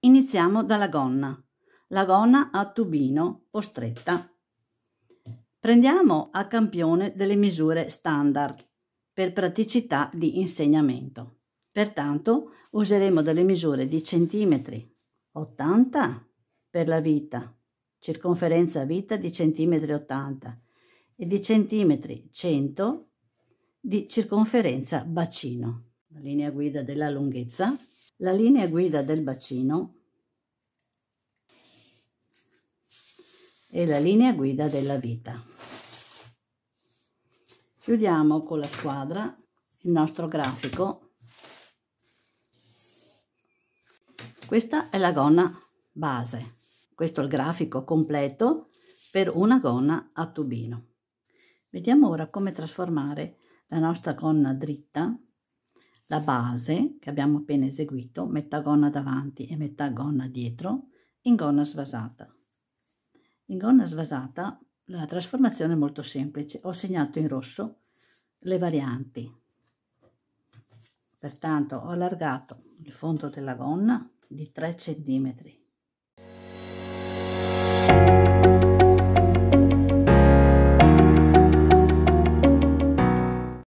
Iniziamo dalla gonna, la gonna a tubino o stretta. Prendiamo a campione delle misure standard per praticità di insegnamento. Pertanto useremo delle misure di centimetri 80 per la vita, circonferenza vita di centimetri 80 e di centimetri 100 di circonferenza bacino. La linea guida della lunghezza la linea guida del bacino e la linea guida della vita. Chiudiamo con la squadra il nostro grafico. Questa è la gonna base. Questo è il grafico completo per una gonna a tubino. Vediamo ora come trasformare la nostra gonna dritta la base che abbiamo appena eseguito, metà gonna davanti e metà gonna dietro, in gonna svasata. In gonna svasata la trasformazione è molto semplice, ho segnato in rosso le varianti. Pertanto ho allargato il fondo della gonna di 3 cm